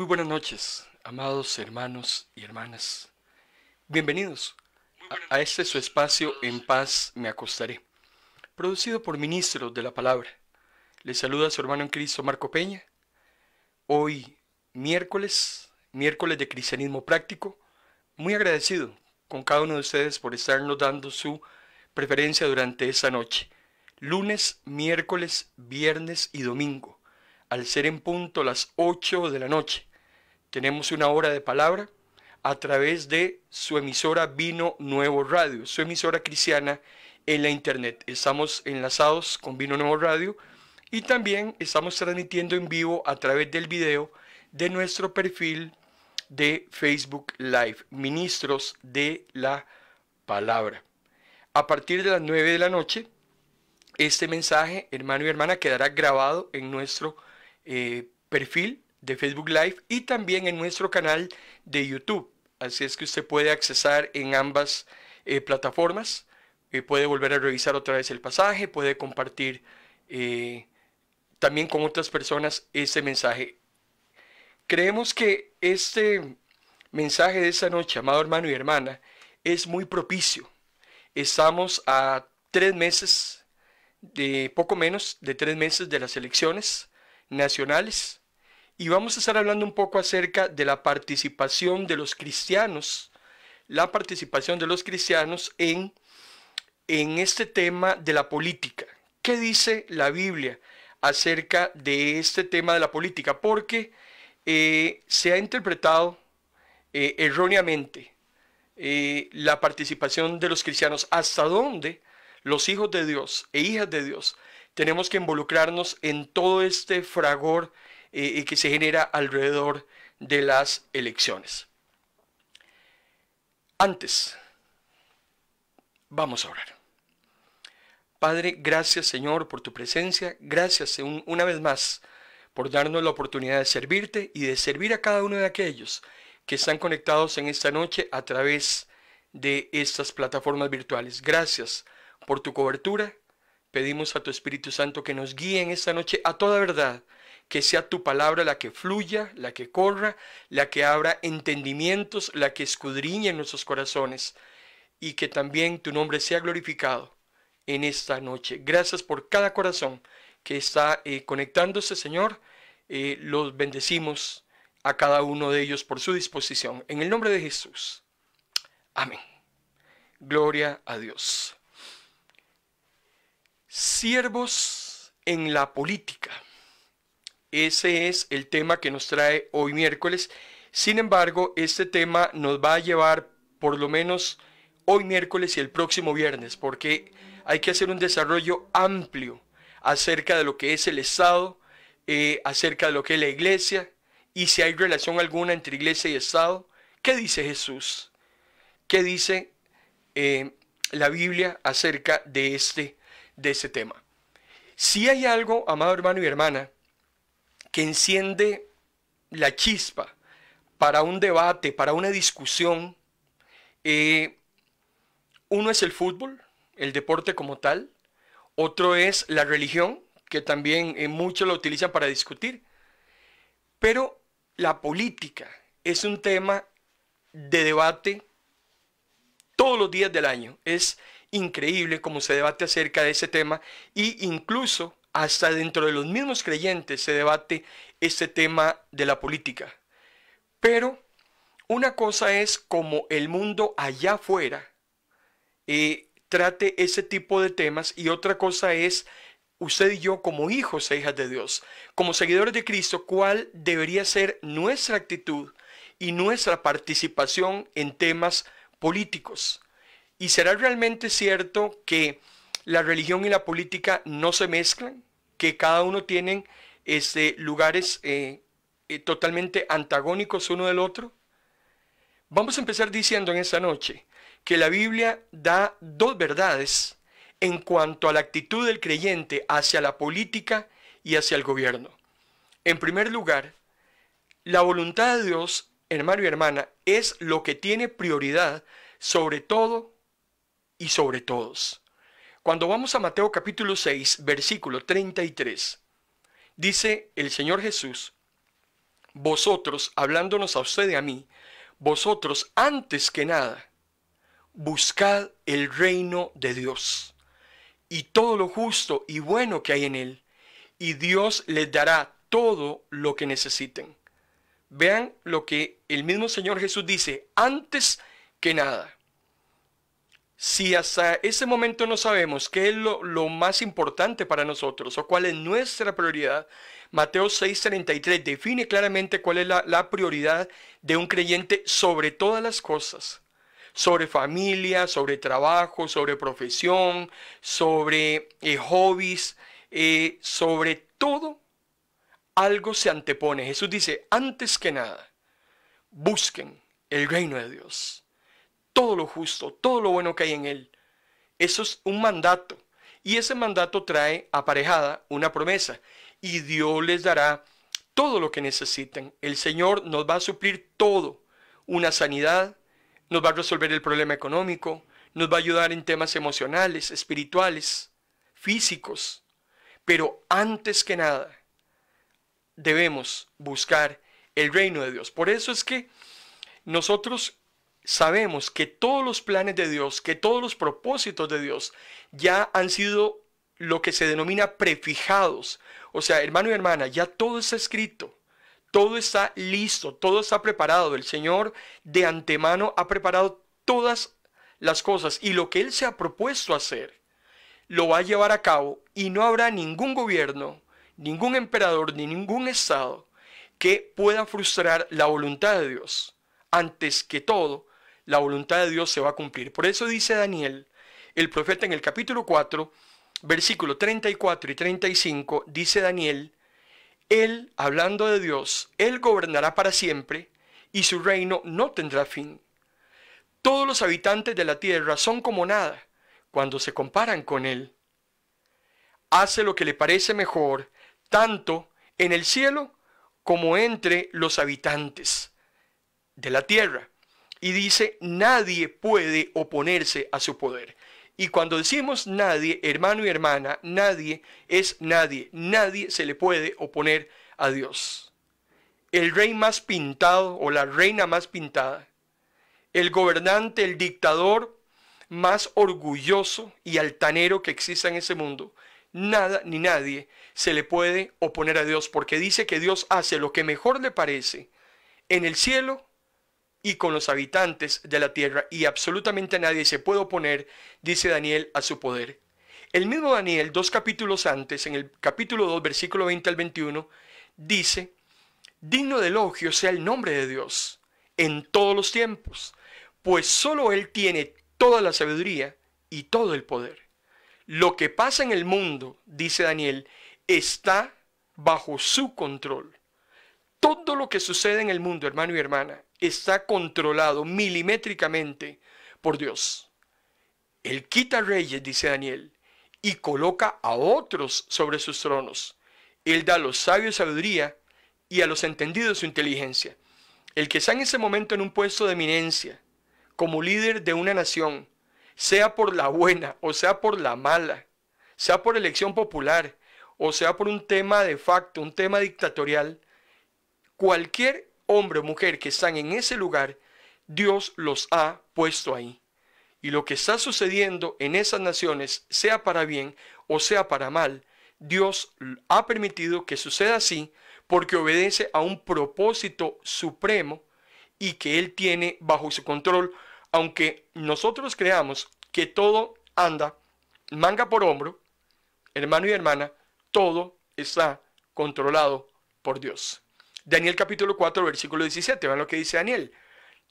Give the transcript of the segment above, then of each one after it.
Muy buenas noches, amados hermanos y hermanas. Bienvenidos a, este su espacio En paz me acostaré, producido por Ministro de la palabra. Les saluda a su hermano en Cristo Marco Peña. Hoy miércoles, miércoles de cristianismo práctico. Muy agradecido con cada uno de ustedes por estarnos dando su preferencia durante esa noche. Lunes, miércoles, viernes y domingo al ser en punto las 8 de la noche. Tenemos una hora de palabra a través de su emisora Vino Nuevo Radio, su emisora cristiana en la internet. Estamos enlazados con Vino Nuevo Radio y también estamos transmitiendo en vivo a través del video de nuestro perfil de Facebook Live, Ministros de la Palabra. A partir de las 9 de la noche, este mensaje, hermano y hermana, quedará grabado en nuestro eh, perfil de Facebook Live y también en nuestro canal de YouTube. Así es que usted puede accesar en ambas eh, plataformas. Eh, puede volver a revisar otra vez el pasaje, puede compartir eh, también con otras personas ese mensaje. Creemos que este mensaje de esta noche, amado hermano y hermana, es muy propicio. Estamos a tres meses, de poco menos de tres meses de las elecciones nacionales y vamos a estar hablando un poco acerca de la participación de los cristianos, la participación de los cristianos en, en este tema de la política. ¿Qué dice la Biblia acerca de este tema de la política? Porque eh, se ha interpretado eh, erróneamente eh, la participación de los cristianos, hasta dónde los hijos de Dios e hijas de Dios tenemos que involucrarnos en todo este fragor que se genera alrededor de las elecciones. Antes, vamos a orar. Padre, gracias Señor por tu presencia, gracias una vez más por darnos la oportunidad de servirte y de servir a cada uno de aquellos que están conectados en esta noche a través de estas plataformas virtuales. Gracias por tu cobertura. Pedimos a tu Espíritu Santo que nos guíe en esta noche a toda verdad que sea tu palabra la que fluya, la que corra, la que abra entendimientos, la que escudriñe en nuestros corazones y que también tu nombre sea glorificado en esta noche. Gracias por cada corazón que está eh, conectándose, Señor. Eh, los bendecimos a cada uno de ellos por su disposición. En el nombre de Jesús. Amén. Gloria a Dios. Siervos en la política. Ese es el tema que nos trae hoy miércoles. Sin embargo, este tema nos va a llevar por lo menos hoy miércoles y el próximo viernes, porque hay que hacer un desarrollo amplio acerca de lo que es el Estado, eh, acerca de lo que es la iglesia, y si hay relación alguna entre iglesia y Estado. ¿Qué dice Jesús? ¿Qué dice eh, la Biblia acerca de este, de este tema? Si hay algo, amado hermano y hermana, que enciende la chispa para un debate, para una discusión. Eh, uno es el fútbol, el deporte como tal. Otro es la religión, que también eh, muchos lo utilizan para discutir. Pero la política es un tema de debate todos los días del año. Es increíble cómo se debate acerca de ese tema y incluso hasta dentro de los mismos creyentes se debate este tema de la política. Pero una cosa es como el mundo allá afuera eh, trate ese tipo de temas y otra cosa es usted y yo como hijos e hijas de Dios, como seguidores de Cristo, cuál debería ser nuestra actitud y nuestra participación en temas políticos. Y será realmente cierto que la religión y la política no se mezclan, que cada uno tienen este, lugares eh, eh, totalmente antagónicos uno del otro? Vamos a empezar diciendo en esta noche que la Biblia da dos verdades en cuanto a la actitud del creyente hacia la política y hacia el gobierno. En primer lugar, la voluntad de Dios, hermano y hermana, es lo que tiene prioridad sobre todo y sobre todos. Cuando vamos a Mateo capítulo 6, versículo 33, dice el Señor Jesús, vosotros, hablándonos a usted y a mí, vosotros antes que nada, buscad el reino de Dios y todo lo justo y bueno que hay en él, y Dios les dará todo lo que necesiten. Vean lo que el mismo Señor Jesús dice, antes que nada si hasta ese momento no sabemos qué es lo, más importante para nosotros o cuál es nuestra prioridad, Mateo 6:33 define claramente cuál es la, prioridad de un creyente sobre todas las cosas, sobre familia, sobre trabajo, sobre profesión, sobre eh, hobbies, eh, sobre todo, algo se antepone. Jesús dice, antes que nada, busquen el reino de Dios todo lo justo, todo lo bueno que hay en él. Eso es un mandato. Y ese mandato trae aparejada una promesa. Y Dios les dará todo lo que necesiten. El Señor nos va a suplir todo. Una sanidad, nos va a resolver el problema económico, nos va a ayudar en temas emocionales, espirituales, físicos. Pero antes que nada, debemos buscar el reino de Dios. Por eso es que nosotros sabemos que todos los planes de Dios, que todos los propósitos de Dios ya han sido lo que se denomina prefijados. O sea, hermano y hermana, ya todo está escrito. Todo está listo, todo está preparado. El Señor de antemano ha preparado todas las cosas y lo que Él se ha propuesto hacer lo va a llevar a cabo y no habrá ningún gobierno, ningún emperador ni ningún Estado que pueda frustrar la voluntad de Dios. Antes que todo, la voluntad de Dios se va a cumplir. Por eso dice Daniel, el profeta en el capítulo 4, versículo 34 y 35, dice Daniel, Él, hablando de Dios, Él gobernará para siempre y su reino no tendrá fin. Todos los habitantes de la tierra son como nada cuando se comparan con Él. Hace lo que le parece mejor, tanto en el cielo como entre los habitantes de la tierra. Y dice, nadie puede oponerse a su poder. Y cuando decimos nadie, hermano y hermana, nadie es nadie. Nadie se le puede oponer a Dios. El rey más pintado o la reina más pintada. El gobernante, el dictador más orgulloso y altanero que exista en ese mundo. Nada ni nadie se le puede oponer a Dios porque dice que Dios hace lo que mejor le parece en el cielo y con los habitantes de la tierra, y absolutamente nadie se puede oponer, dice Daniel, a su poder. El mismo Daniel, dos capítulos antes, en el capítulo 2, versículo 20 al 21, dice, digno de elogio sea el nombre de Dios en todos los tiempos, pues sólo Él tiene toda la sabiduría y todo el poder. Lo que pasa en el mundo, dice Daniel, está bajo su control. Todo lo que sucede en el mundo, hermano y hermana, está controlado milimétricamente por Dios. Él quita reyes, dice Daniel, y coloca a otros sobre sus tronos. Él da a los sabios sabiduría y a los entendidos su inteligencia. El que está en ese momento en un puesto de eminencia, como líder de una nación, sea por la buena o sea por la mala, sea por elección popular o sea por un tema de facto, un tema dictatorial, cualquier hombre o mujer que están en ese lugar, Dios los ha puesto ahí. Y lo que está sucediendo en esas naciones, sea para bien o sea para mal, Dios ha permitido que suceda así porque obedece a un propósito supremo y que Él tiene bajo su control, aunque nosotros creamos que todo anda manga por hombro, hermano y hermana, todo está controlado por Dios. Daniel capítulo 4, versículo 17, vean lo que dice Daniel.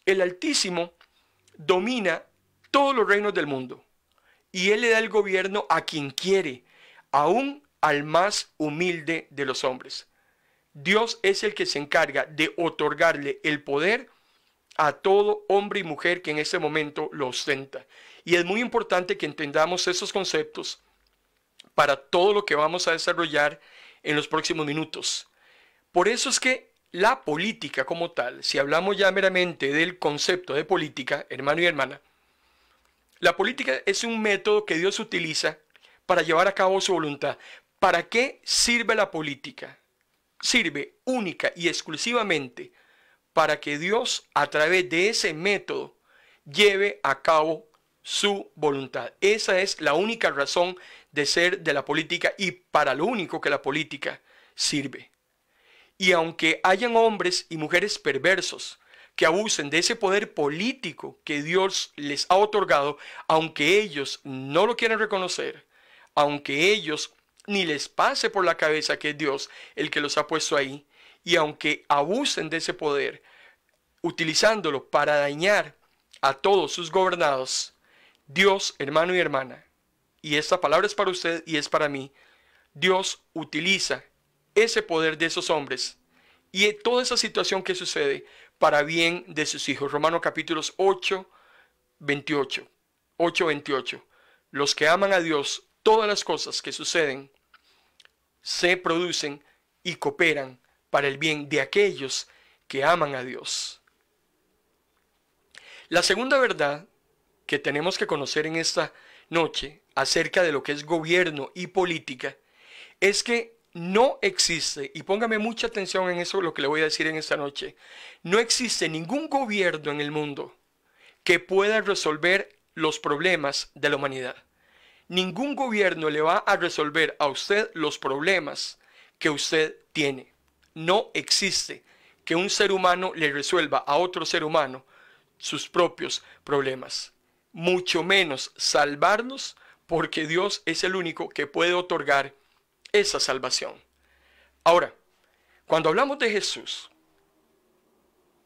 El Altísimo domina todos los reinos del mundo y Él le da el gobierno a quien quiere, aún al más humilde de los hombres. Dios es el que se encarga de otorgarle el poder a todo hombre y mujer que en ese momento lo ostenta. Y es muy importante que entendamos esos conceptos para todo lo que vamos a desarrollar en los próximos minutos. Por eso es que la política como tal, si hablamos ya meramente del concepto de política, hermano y hermana, la política es un método que Dios utiliza para llevar a cabo su voluntad. ¿Para qué sirve la política? Sirve única y exclusivamente para que Dios a través de ese método lleve a cabo su voluntad. Esa es la única razón de ser de la política y para lo único que la política sirve. Y aunque hayan hombres y mujeres perversos que abusen de ese poder político que Dios les ha otorgado, aunque ellos no lo quieran reconocer, aunque ellos ni les pase por la cabeza que es Dios el que los ha puesto ahí, y aunque abusen de ese poder, utilizándolo para dañar a todos sus gobernados, Dios, hermano y hermana, y esta palabra es para usted y es para mí, Dios utiliza ese poder de esos hombres y toda esa situación que sucede para bien de sus hijos. Romanos capítulos 8, 28. 8, 28. Los que aman a Dios, todas las cosas que suceden se producen y cooperan para el bien de aquellos que aman a Dios. La segunda verdad que tenemos que conocer en esta noche acerca de lo que es gobierno y política es que no existe, y póngame mucha atención en eso, lo que le voy a decir en esta noche, no existe ningún gobierno en el mundo que pueda resolver los problemas de la humanidad. Ningún gobierno le va a resolver a usted los problemas que usted tiene. No existe que un ser humano le resuelva a otro ser humano sus propios problemas, mucho menos salvarnos porque Dios es el único que puede otorgar esa salvación. Ahora, cuando hablamos de Jesús,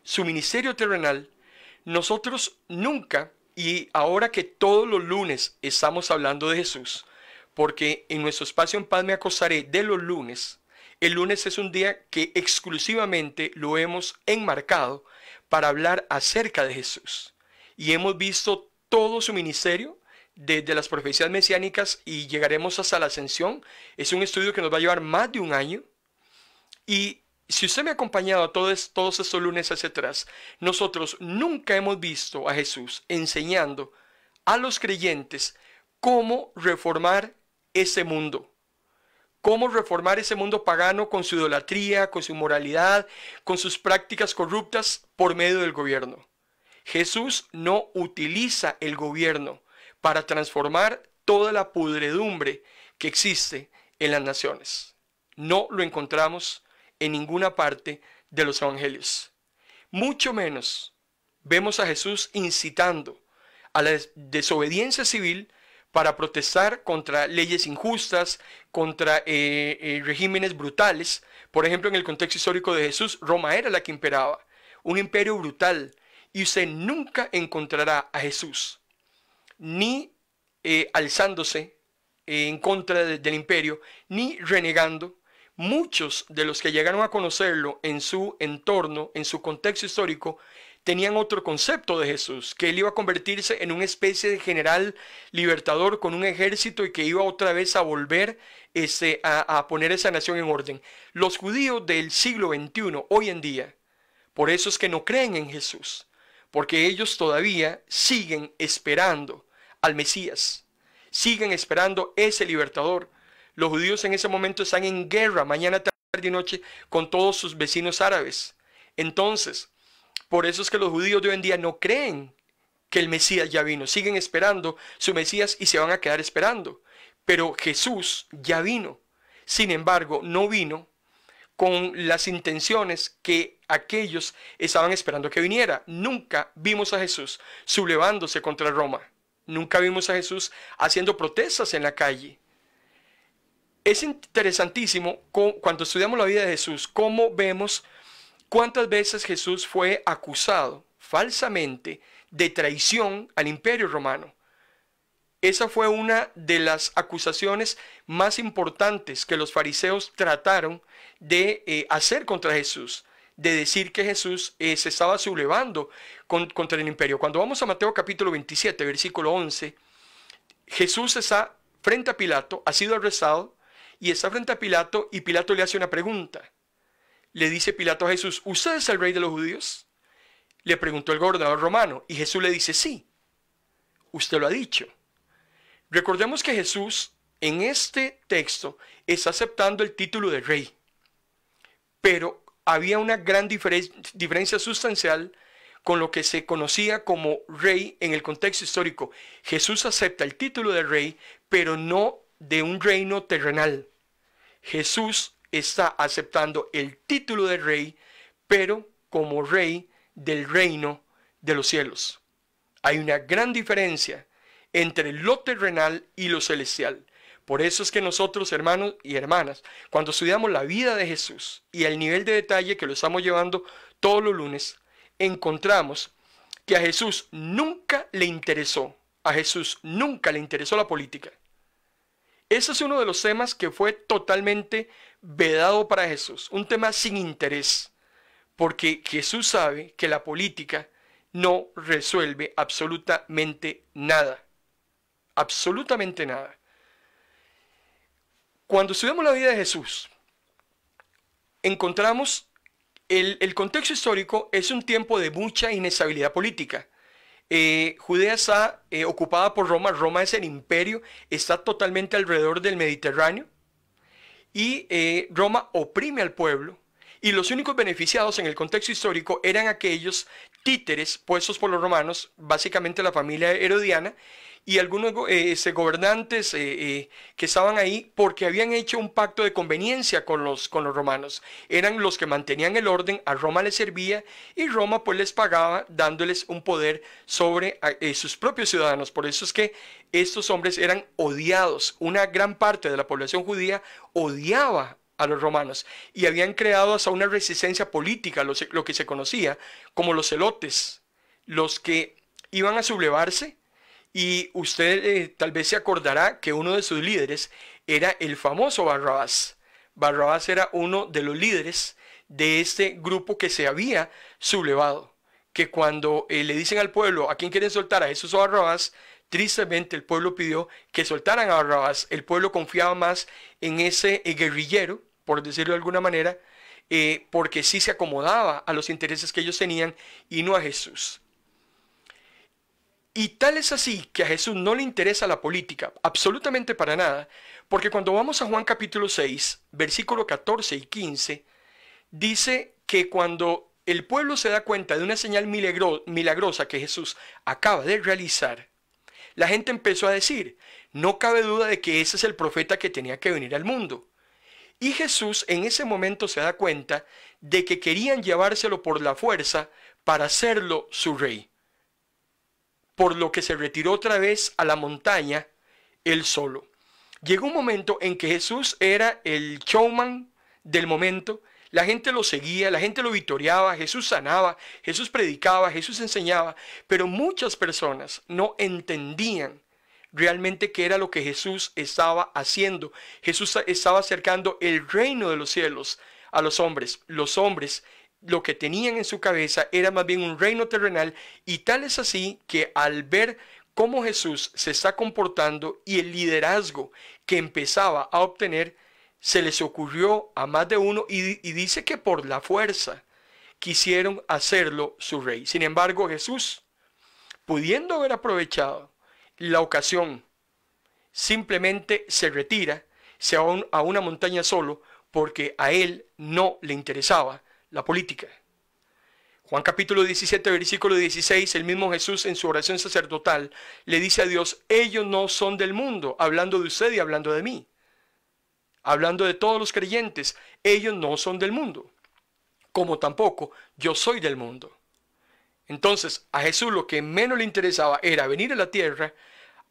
su ministerio terrenal, nosotros nunca, y ahora que todos los lunes estamos hablando de Jesús, porque en nuestro espacio en paz me acosaré de los lunes, el lunes es un día que exclusivamente lo hemos enmarcado para hablar acerca de Jesús. Y hemos visto todo su ministerio, desde las profecías mesiánicas y llegaremos hasta la ascensión. Es un estudio que nos va a llevar más de un año. Y si usted me ha acompañado todos, todos estos lunes hacia atrás, nosotros nunca hemos visto a Jesús enseñando a los creyentes cómo reformar ese mundo. Cómo reformar ese mundo pagano con su idolatría, con su moralidad, con sus prácticas corruptas por medio del gobierno. Jesús no utiliza el gobierno para transformar toda la pudredumbre que existe en las naciones. No lo encontramos en ninguna parte de los evangelios. Mucho menos vemos a Jesús incitando a la desobediencia civil para protestar contra leyes injustas, contra eh, eh, regímenes brutales. Por ejemplo, en el contexto histórico de Jesús, Roma era la que imperaba, un imperio brutal, y usted nunca encontrará a Jesús ni eh, alzándose eh, en contra del imperio, ni renegando. Muchos de los que llegaron a conocerlo en su entorno, en su contexto histórico, tenían otro concepto de Jesús, que él iba a convertirse en una especie de general libertador con un ejército y que iba otra vez a volver este, a, a, poner esa nación en orden. Los judíos del siglo XXI, hoy en día, por eso es que no creen en Jesús, porque ellos todavía siguen esperando al Mesías. Siguen esperando ese libertador. Los judíos en ese momento están en guerra mañana, tarde y noche con todos sus vecinos árabes. Entonces, por eso es que los judíos de hoy en día no creen que el Mesías ya vino. Siguen esperando su Mesías y se van a quedar esperando. Pero Jesús ya vino. Sin embargo, no vino con las intenciones que aquellos estaban esperando que viniera. Nunca vimos a Jesús sublevándose contra Roma. Nunca vimos a Jesús haciendo protestas en la calle. Es interesantísimo cuando estudiamos la vida de Jesús, cómo vemos cuántas veces Jesús fue acusado falsamente de traición al imperio romano. Esa fue una de las acusaciones más importantes que los fariseos trataron de eh, hacer contra Jesús de decir que Jesús eh, se estaba sublevando contra el imperio. Cuando vamos a Mateo capítulo 27, versículo 11, Jesús está frente a Pilato, ha sido arrestado y está frente a Pilato y Pilato le hace una pregunta. Le dice Pilato a Jesús, ¿usted es el rey de los judíos? Le preguntó el gobernador romano y Jesús le dice, sí, usted lo ha dicho. Recordemos que Jesús en este texto está aceptando el título de rey, pero había una gran diferencia sustancial con lo que se conocía como rey en el contexto histórico. Jesús acepta el título de rey, pero no de un reino terrenal. Jesús está aceptando el título de rey, pero como rey del reino de los cielos. Hay una gran diferencia entre lo terrenal y lo celestial. Por eso es que nosotros, hermanos y hermanas, cuando estudiamos la vida de Jesús y el nivel de detalle que lo estamos llevando todos los lunes, encontramos que a Jesús nunca le interesó, a Jesús nunca le interesó la política. Ese es uno de los temas que fue totalmente vedado para Jesús, un tema sin interés, porque Jesús sabe que la política no resuelve absolutamente nada, absolutamente nada. Cuando estudiamos la vida de Jesús, encontramos el, contexto histórico es un tiempo de mucha inestabilidad política. Eh, Judea está eh, ocupada por Roma, Roma es el imperio, está totalmente alrededor del Mediterráneo y eh, Roma oprime al pueblo y los únicos beneficiados en el contexto histórico eran aquellos títeres puestos por los romanos, básicamente la familia herodiana, y algunos eh, gobernantes eh, eh, que estaban ahí porque habían hecho un pacto de conveniencia con los, con los romanos. Eran los que mantenían el orden, a Roma les servía y Roma pues les pagaba dándoles un poder sobre sus propios ciudadanos. Por eso es que estos hombres eran odiados. Una gran parte de la población judía odiaba a los romanos y habían creado hasta una resistencia política, lo, que se conocía como los celotes, los que iban a sublevarse y usted eh, tal vez se acordará que uno de sus líderes era el famoso Barrabás. Barrabás era uno de los líderes de este grupo que se había sublevado, que cuando eh, le dicen al pueblo a quién quieren soltar, a Jesús o Barrabás, tristemente el pueblo pidió que soltaran a Barrabás. El pueblo confiaba más en ese eh, guerrillero, por decirlo de alguna manera, porque sí se acomodaba a los intereses que ellos tenían y no a Jesús. Y tal es así que a Jesús no le interesa la política, absolutamente para nada, porque cuando vamos a Juan capítulo 6, versículo 14 y 15, dice que cuando el pueblo se da cuenta de una señal milagrosa que Jesús acaba de realizar, la gente empezó a decir, no cabe duda de que ese es el profeta que tenía que venir al mundo. Y Jesús en ese momento se da cuenta de que querían llevárselo por la fuerza para hacerlo su rey por lo que se retiró otra vez a la montaña él solo. Llegó un momento en que Jesús era el showman del momento. La gente lo seguía, la gente lo victoriaba, Jesús sanaba, Jesús predicaba, Jesús enseñaba, pero muchas personas no entendían realmente qué era lo que Jesús estaba haciendo. Jesús estaba acercando el reino de los cielos a los hombres. Los hombres lo que tenían en su cabeza era más bien un reino terrenal y tal es así que al ver cómo Jesús se está comportando y el liderazgo que empezaba a obtener, se les ocurrió a más de uno y, dice que por la fuerza quisieron hacerlo su rey. Sin embargo, Jesús, pudiendo haber aprovechado la ocasión, simplemente se retira, se va a una montaña solo, porque a él no le interesaba la política. Juan capítulo 17, versículo 16, el mismo Jesús en su oración sacerdotal le dice a Dios, ellos no son del mundo, hablando de usted y hablando de mí, hablando de todos los creyentes, ellos no son del mundo, como tampoco yo soy del mundo. Entonces a Jesús lo que menos le interesaba era venir a la tierra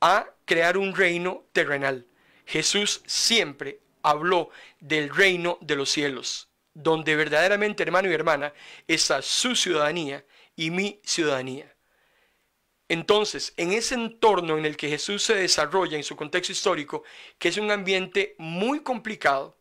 a crear un reino terrenal. Jesús siempre habló del reino de los cielos donde verdaderamente, hermano y hermana, está su ciudadanía y mi ciudadanía. Entonces, en ese entorno en el que Jesús se desarrolla en su contexto histórico, que es un ambiente muy complicado,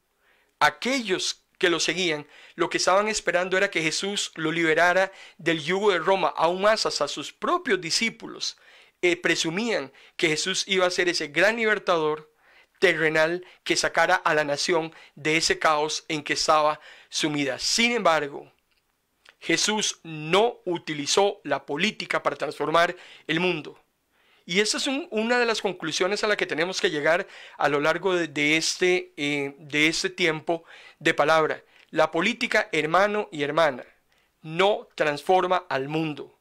aquellos que lo seguían, lo que estaban esperando era que Jesús lo liberara del yugo de Roma, aún más hasta sus propios discípulos eh, presumían que Jesús iba a ser ese gran libertador terrenal que sacara a la nación de ese caos en que estaba sin embargo, Jesús no utilizó la política para transformar el mundo. Y esa es una de las conclusiones a la que tenemos que llegar a lo largo de, este, eh, de este tiempo de palabra. La política, hermano y hermana, no transforma al mundo.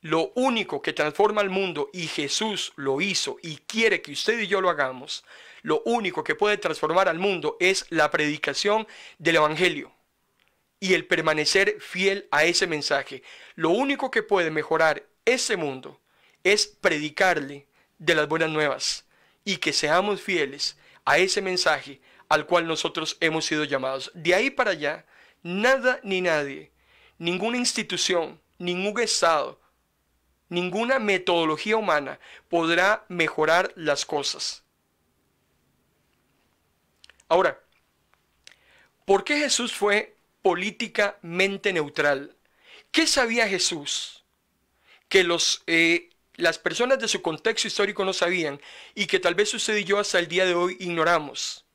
Lo único que transforma al mundo, y Jesús lo hizo y quiere que usted y yo lo hagamos, lo único que puede transformar al mundo es la predicación del Evangelio y el permanecer fiel a ese mensaje. Lo único que puede mejorar ese mundo es predicarle de las buenas nuevas y que seamos fieles a ese mensaje al cual nosotros hemos sido llamados. De ahí para allá, nada ni nadie, ninguna institución, ningún Estado, ninguna metodología humana podrá mejorar las cosas. Ahora, ¿por qué Jesús fue políticamente neutral? ¿Qué sabía Jesús que los, eh, las personas de su contexto histórico no sabían y que tal vez usted y yo hasta el día de hoy ignoramos?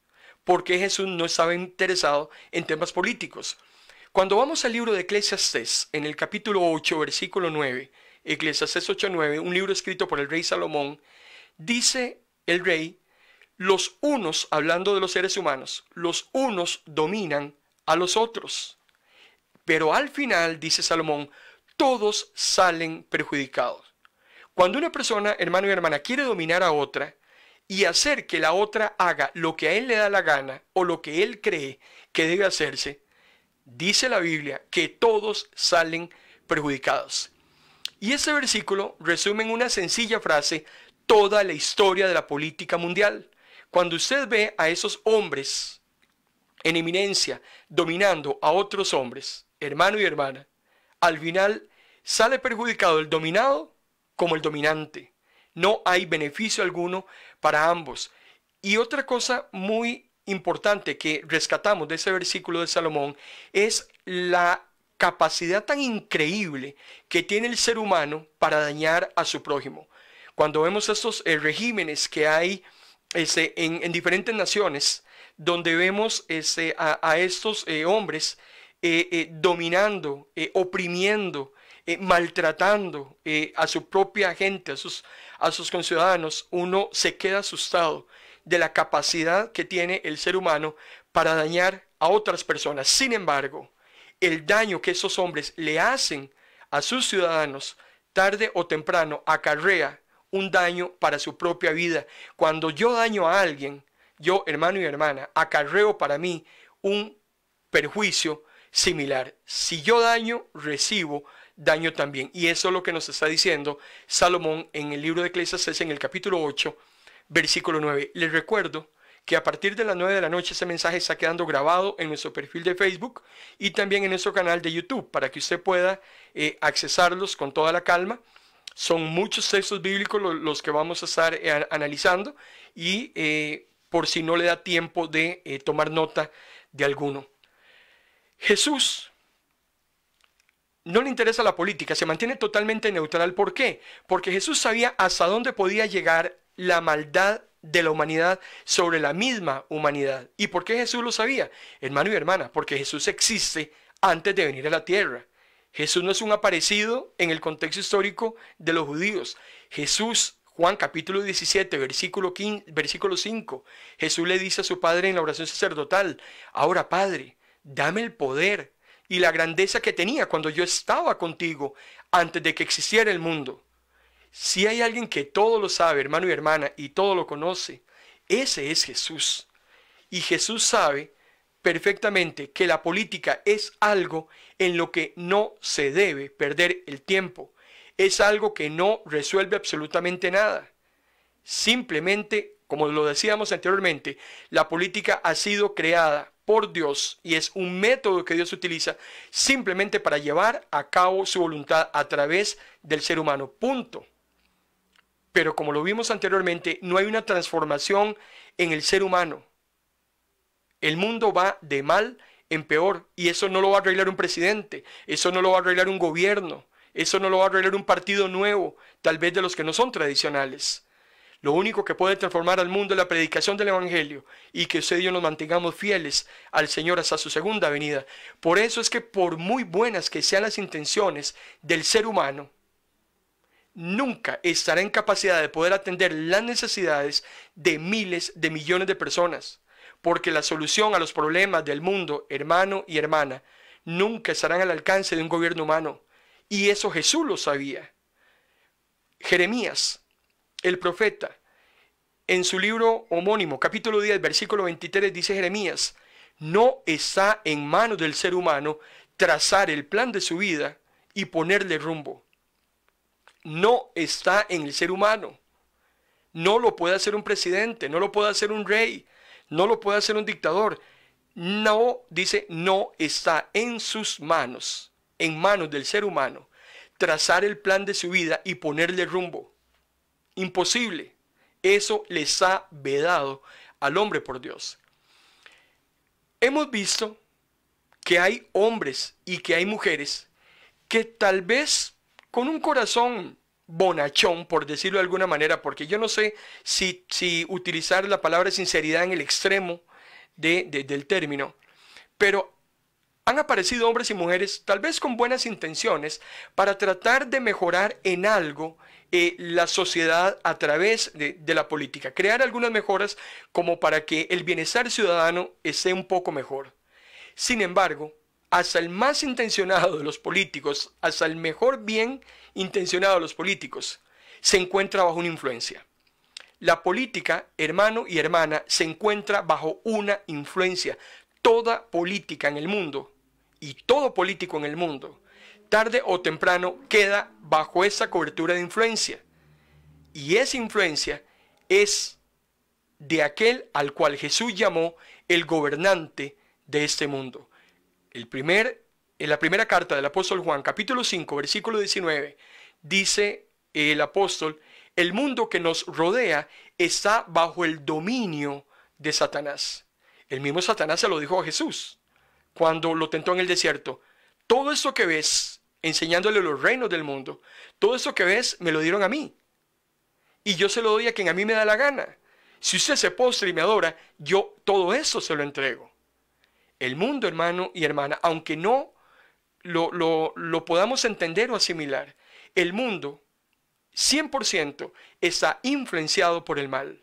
Porque Jesús no estaba interesado en temas políticos. Cuando vamos al libro de Eclesiastes, en el capítulo 8, versículo 9, Eclesiastes 8:9, un libro escrito por el rey Salomón, dice el rey los unos, hablando de los seres humanos, los unos dominan a los otros. Pero al final, dice Salomón, todos salen perjudicados. Cuando una persona, hermano y hermana, quiere dominar a otra y hacer que la otra haga lo que a él le da la gana o lo que él cree que debe hacerse, dice la Biblia que todos salen perjudicados. Y ese versículo resume en una sencilla frase toda la historia de la política mundial. Cuando usted ve a esos hombres en eminencia dominando a otros hombres, hermano y hermana, al final sale perjudicado el dominado como el dominante. No hay beneficio alguno para ambos. Y otra cosa muy importante que rescatamos de ese versículo de Salomón es la capacidad tan increíble que tiene el ser humano para dañar a su prójimo. Cuando vemos estos eh, regímenes que hay este, en, diferentes naciones, donde vemos este, a, estos eh, hombres eh, eh, dominando, oprimiendo, maltratando a su propia gente, a sus, a sus conciudadanos, uno se queda asustado de la capacidad que tiene el ser humano para dañar a otras personas. Sin embargo, el daño que esos hombres le hacen a sus ciudadanos tarde o temprano acarrea un daño para su propia vida. Cuando yo daño a alguien, yo, hermano y hermana, acarreo para mí un perjuicio similar. Si yo daño, recibo daño también. Y eso es lo que nos está diciendo Salomón en el libro de Eclesiastes en el capítulo 8, versículo 9. Les recuerdo que a partir de las 9 de la noche ese mensaje está quedando grabado en nuestro perfil de Facebook y también en nuestro canal de YouTube para que usted pueda eh, accesarlos con toda la calma son muchos textos bíblicos los que vamos a estar eh, analizando y eh, por si no le da tiempo de eh, tomar nota de alguno. Jesús no le interesa la política, se mantiene totalmente neutral. ¿Por qué? Porque Jesús sabía hasta dónde podía llegar la maldad de la humanidad sobre la misma humanidad. ¿Y por qué Jesús lo sabía? Hermano y hermana, porque Jesús existe antes de venir a la tierra. Jesús no es un aparecido en el contexto histórico de los judíos. Jesús, Juan capítulo 17, versículo, 5, Jesús le dice a su padre en la oración sacerdotal, ahora Padre, dame el poder y la grandeza que tenía cuando yo estaba contigo antes de que existiera el mundo. Si hay alguien que todo lo sabe, hermano y hermana, y todo lo conoce, ese es Jesús. Y Jesús sabe perfectamente que la política es algo en lo que no se debe perder el tiempo. Es algo que no resuelve absolutamente nada. Simplemente, como lo decíamos anteriormente, la política ha sido creada por Dios y es un método que Dios utiliza simplemente para llevar a cabo su voluntad a través del ser humano. Punto. Pero como lo vimos anteriormente, no hay una transformación en el ser humano. El mundo va de mal en peor y eso no lo va a arreglar un presidente, eso no lo va a arreglar un gobierno, eso no lo va a arreglar un partido nuevo, tal vez de los que no son tradicionales. Lo único que puede transformar al mundo es la predicación del Evangelio y que usted y nos mantengamos fieles al Señor hasta su segunda venida. Por eso es que por muy buenas que sean las intenciones del ser humano, nunca estará en capacidad de poder atender las necesidades de miles de millones de personas porque la solución a los problemas del mundo, hermano y hermana, nunca estarán al alcance de un gobierno humano. Y eso Jesús lo sabía. Jeremías, el profeta, en su libro homónimo, capítulo 10, versículo 23, dice Jeremías, no está en manos del ser humano trazar el plan de su vida y ponerle rumbo. No está en el ser humano. No lo puede hacer un presidente, no lo puede hacer un rey, no lo puede hacer un dictador. No, dice, no está en sus manos, en manos del ser humano, trazar el plan de su vida y ponerle rumbo. Imposible. Eso les ha vedado al hombre por Dios. Hemos visto que hay hombres y que hay mujeres que tal vez con un corazón bonachón, por decirlo de alguna manera, porque yo no sé si, utilizar la palabra sinceridad en el extremo de, del término, pero han aparecido hombres y mujeres, tal vez con buenas intenciones, para tratar de mejorar en algo eh, la sociedad a través de, la política, crear algunas mejoras como para que el bienestar ciudadano esté un poco mejor. Sin embargo, hasta el más intencionado de los políticos, hasta el mejor bien intencionado de los políticos, se encuentra bajo una influencia. La política, hermano y hermana, se encuentra bajo una influencia. Toda política en el mundo y todo político en el mundo, tarde o temprano, queda bajo esa cobertura de influencia. Y esa influencia es de aquel al cual Jesús llamó el gobernante de este mundo. El primer, en la primera carta del apóstol Juan, capítulo 5, versículo 19, dice el apóstol, el mundo que nos rodea está bajo el dominio de Satanás. El mismo Satanás se lo dijo a Jesús cuando lo tentó en el desierto. Todo eso que ves, enseñándole los reinos del mundo, todo eso que ves me lo dieron a mí. Y yo se lo doy a quien a mí me da la gana. Si usted se postra y me adora, yo todo eso se lo entrego el mundo, hermano y hermana, aunque no lo, podamos entender o asimilar, el mundo 100% está influenciado por el mal.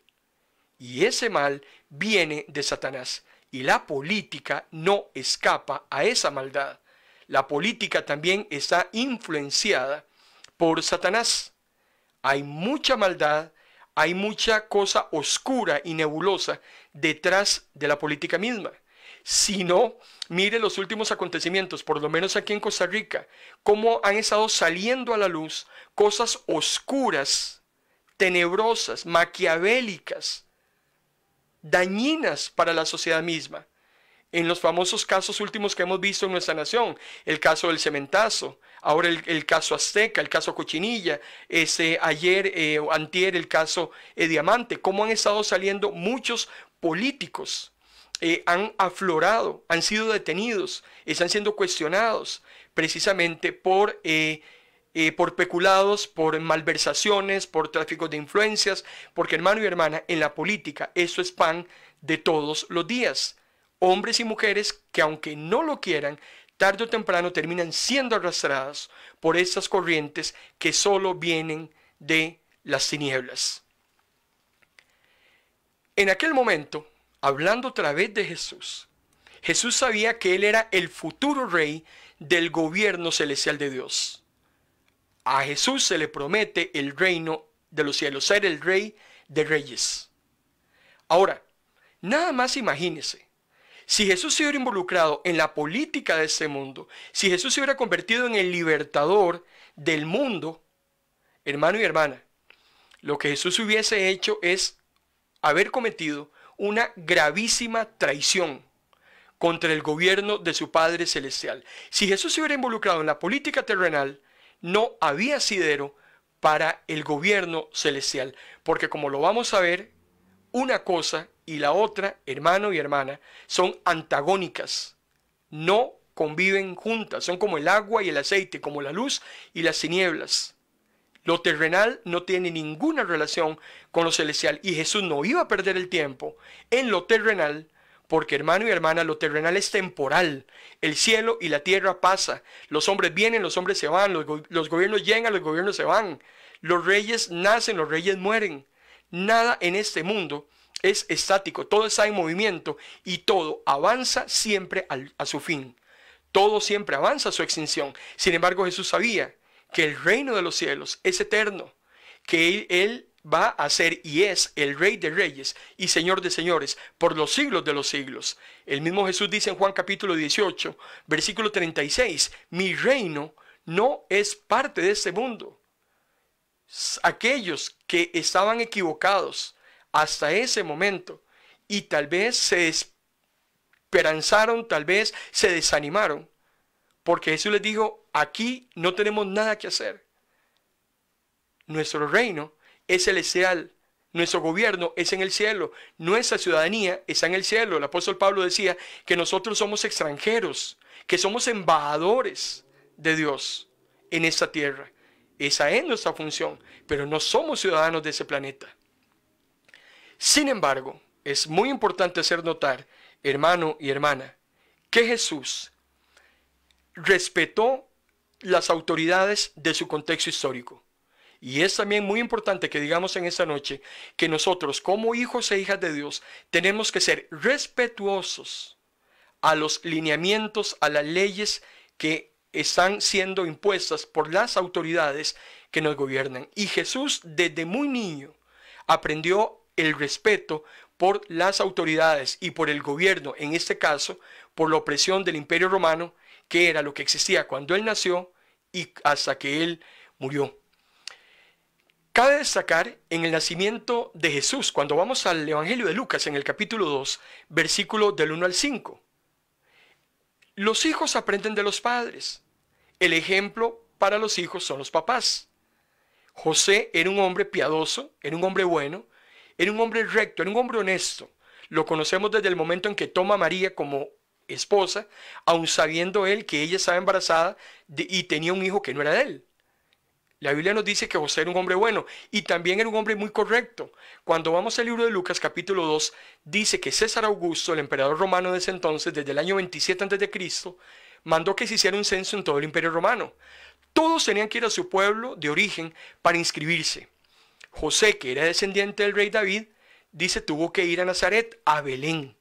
Y ese mal viene de Satanás. Y la política no escapa a esa maldad. La política también está influenciada por Satanás. Hay mucha maldad, hay mucha cosa oscura y nebulosa detrás de la política misma. Si no, mire los últimos acontecimientos, por lo menos aquí en Costa Rica, cómo han estado saliendo a la luz cosas oscuras, tenebrosas, maquiavélicas, dañinas para la sociedad misma. En los famosos casos últimos que hemos visto en nuestra nación, el caso del cementazo, ahora el, caso azteca, el caso cochinilla, ese, ayer, eh, o antier, el caso eh, diamante, cómo han estado saliendo muchos políticos eh, han aflorado, han sido detenidos, están siendo cuestionados precisamente por, eh, eh, por peculados, por malversaciones, por tráfico de influencias, porque hermano y hermana, en la política eso es pan de todos los días. Hombres y mujeres que aunque no lo quieran, tarde o temprano terminan siendo arrastrados por estas corrientes que solo vienen de las tinieblas. En aquel momento, hablando otra vez de Jesús. Jesús sabía que él era el futuro rey del gobierno celestial de Dios. A Jesús se le promete el reino de los cielos, ser el rey de reyes. Ahora, nada más imagínese, si Jesús se hubiera involucrado en la política de este mundo, si Jesús se hubiera convertido en el libertador del mundo, hermano y hermana, lo que Jesús hubiese hecho es haber cometido una gravísima traición contra el gobierno de su Padre Celestial. Si Jesús se hubiera involucrado en la política terrenal, no había sidero para el gobierno celestial, porque como lo vamos a ver, una cosa y la otra, hermano y hermana, son antagónicas, no conviven juntas, son como el agua y el aceite, como la luz y las tinieblas. Lo terrenal no tiene ninguna relación con lo celestial y Jesús no iba a perder el tiempo en lo terrenal porque hermano y hermana, lo terrenal es temporal. El cielo y la tierra pasa. Los hombres vienen, los hombres se van. Los, gobiernos llegan, los gobiernos se van. Los reyes nacen, los reyes mueren. Nada en este mundo es estático. Todo está en movimiento y todo avanza siempre a su fin. Todo siempre avanza a su extinción. Sin embargo, Jesús sabía que el reino de los cielos es eterno, que Él va a ser y es el Rey de Reyes y Señor de Señores por los siglos de los siglos. El mismo Jesús dice en Juan capítulo 18, versículo 36, mi reino no es parte de este mundo. Aquellos que estaban equivocados hasta ese momento y tal vez se esperanzaron, tal vez se desanimaron, porque Jesús les dijo, aquí no tenemos nada que hacer. Nuestro reino es celestial. Nuestro gobierno es en el cielo. Nuestra ciudadanía está en el cielo. El apóstol Pablo decía que nosotros somos extranjeros, que somos embajadores de Dios en esta tierra. Esa es nuestra función, pero no somos ciudadanos de ese planeta. Sin embargo, es muy importante hacer notar, hermano y hermana, que Jesús respetó las autoridades de su contexto histórico. Y es también muy importante que digamos en esta noche que nosotros como hijos e hijas de Dios tenemos que ser respetuosos a los lineamientos, a las leyes que están siendo impuestas por las autoridades que nos gobiernan. Y Jesús desde muy niño aprendió el respeto por las autoridades y por el gobierno, en este caso, por la opresión del imperio romano, qué era lo que existía cuando él nació y hasta que él murió. Cabe destacar en el nacimiento de Jesús, cuando vamos al Evangelio de Lucas en el capítulo 2, versículo del 1 al 5. Los hijos aprenden de los padres. El ejemplo para los hijos son los papás. José era un hombre piadoso, era un hombre bueno, era un hombre recto, era un hombre honesto. Lo conocemos desde el momento en que toma a María como esposa, aun sabiendo él que ella estaba embarazada y tenía un hijo que no era de él. La Biblia nos dice que José era un hombre bueno y también era un hombre muy correcto. Cuando vamos al libro de Lucas capítulo 2, dice que César Augusto, el emperador romano de ese entonces, desde el año 27 a.C., mandó que se hiciera un censo en todo el imperio romano. Todos tenían que ir a su pueblo de origen para inscribirse. José, que era descendiente del rey David, dice tuvo que ir a Nazaret, a Belén.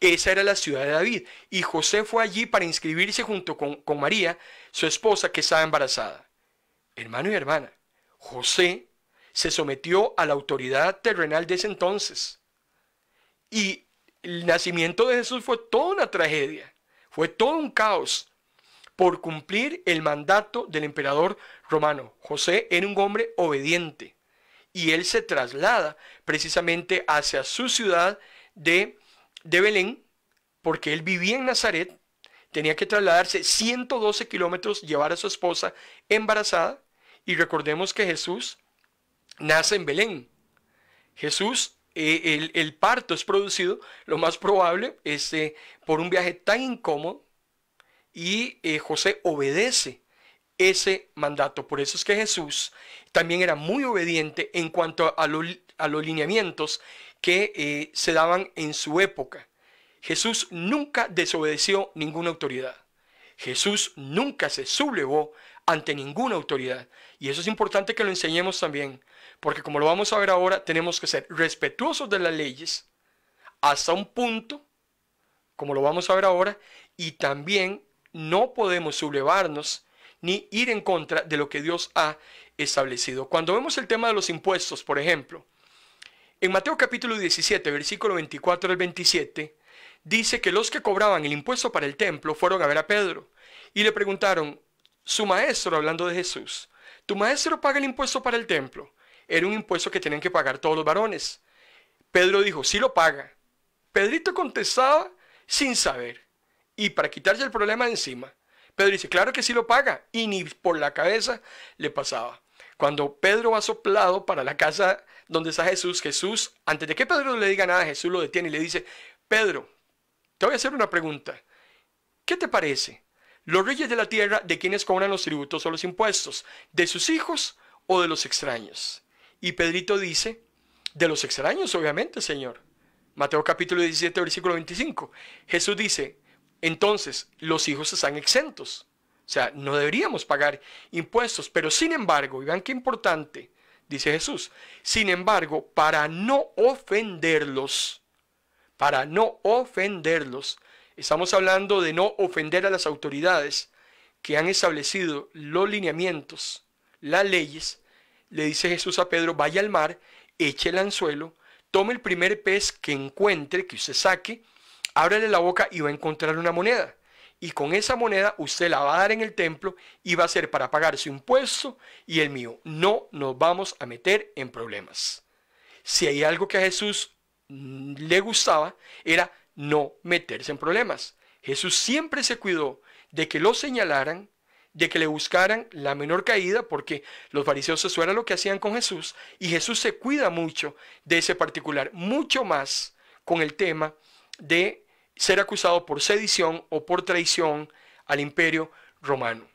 Esa era la ciudad de David. Y José fue allí para inscribirse junto con, con María, su esposa que estaba embarazada. Hermano y hermana, José se sometió a la autoridad terrenal de ese entonces. Y el nacimiento de Jesús fue toda una tragedia, fue todo un caos por cumplir el mandato del emperador romano. José era un hombre obediente y él se traslada precisamente hacia su ciudad de de Belén, porque él vivía en Nazaret, tenía que trasladarse 112 kilómetros, llevar a su esposa embarazada, y recordemos que Jesús nace en Belén. Jesús, eh, el, parto es producido, lo más probable, es eh, por un viaje tan incómodo, y eh, José obedece ese mandato. Por eso es que Jesús también era muy obediente en cuanto a, los lineamientos que eh, se daban en su época. Jesús nunca desobedeció ninguna autoridad. Jesús nunca se sublevó ante ninguna autoridad. Y eso es importante que lo enseñemos también, porque como lo vamos a ver ahora, tenemos que ser respetuosos de las leyes hasta un punto, como lo vamos a ver ahora, y también no podemos sublevarnos ni ir en contra de lo que Dios ha establecido. Cuando vemos el tema de los impuestos, por ejemplo, en Mateo capítulo 17, versículo 24 al 27, dice que los que cobraban el impuesto para el templo fueron a ver a Pedro y le preguntaron, su maestro, hablando de Jesús, tu maestro paga el impuesto para el templo. Era un impuesto que tenían que pagar todos los varones. Pedro dijo, sí lo paga. Pedrito contestaba sin saber. Y para quitarse el problema encima, Pedro dice, claro que sí lo paga. Y ni por la cabeza le pasaba. Cuando Pedro va soplado para la casa donde está Jesús, Jesús, antes de que Pedro le diga nada, Jesús lo detiene y le dice, Pedro, te voy a hacer una pregunta. ¿Qué te parece? ¿Los reyes de la tierra de quienes cobran los tributos o los impuestos? ¿De sus hijos o de los extraños? Y Pedrito dice, de los extraños, obviamente, Señor. Mateo capítulo 17, versículo 25. Jesús dice, entonces, los hijos están exentos. O sea, no deberíamos pagar impuestos. Pero sin embargo, y vean qué importante, dice Jesús, sin embargo, para no ofenderlos, para no ofenderlos, estamos hablando de no ofender a las autoridades que han establecido los lineamientos, las leyes, le dice Jesús a Pedro, vaya al mar, eche el anzuelo, tome el primer pez que encuentre, que usted saque, ábrele la boca y va a encontrar una moneda. Y con esa moneda usted la va a dar en el templo y va a ser para pagarse un impuesto y el mío. No nos vamos a meter en problemas. Si hay algo que a Jesús mm, le gustaba, era no meterse en problemas. Jesús siempre se cuidó de que lo señalaran, de que le buscaran la menor caída, porque los fariseos eso era lo que hacían con Jesús, y Jesús se cuida mucho de ese particular, mucho más con el tema de ser acusado por sedición o por traición al imperio romano.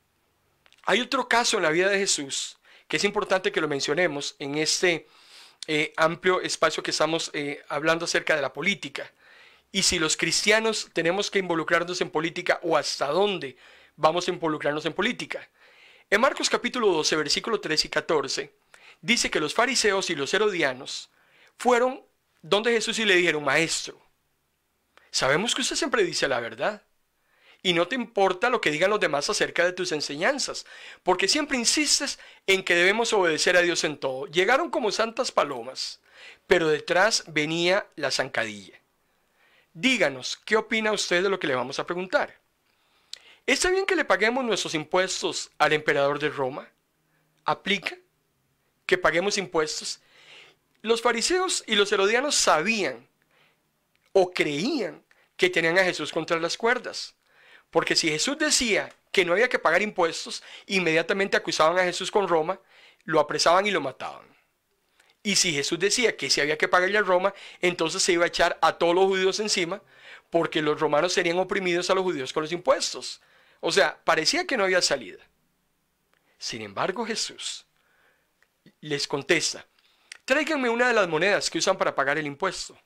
Hay otro caso en la vida de Jesús que es importante que lo mencionemos en este eh, amplio espacio que estamos eh, hablando acerca de la política. Y si los cristianos tenemos que involucrarnos en política o hasta dónde vamos a involucrarnos en política. En Marcos capítulo 12, versículo 3 y 14, dice que los fariseos y los herodianos fueron donde Jesús y le dijeron, maestro, Sabemos que usted siempre dice la verdad. Y no te importa lo que digan los demás acerca de tus enseñanzas, porque siempre insistes en que debemos obedecer a Dios en todo. Llegaron como santas palomas, pero detrás venía la zancadilla. Díganos, ¿qué opina usted de lo que le vamos a preguntar? ¿Está bien que le paguemos nuestros impuestos al emperador de Roma? ¿Aplica que paguemos impuestos? Los fariseos y los herodianos sabían o creían que tenían a Jesús contra las cuerdas. Porque si Jesús decía que no había que pagar impuestos, inmediatamente acusaban a Jesús con Roma, lo apresaban y lo mataban. Y si Jesús decía que si había que pagarle a Roma, entonces se iba a echar a todos los judíos encima, porque los romanos serían oprimidos a los judíos con los impuestos. O sea, parecía que no había salida. Sin embargo, Jesús les contesta, tráiganme una de las monedas que usan para pagar el impuesto.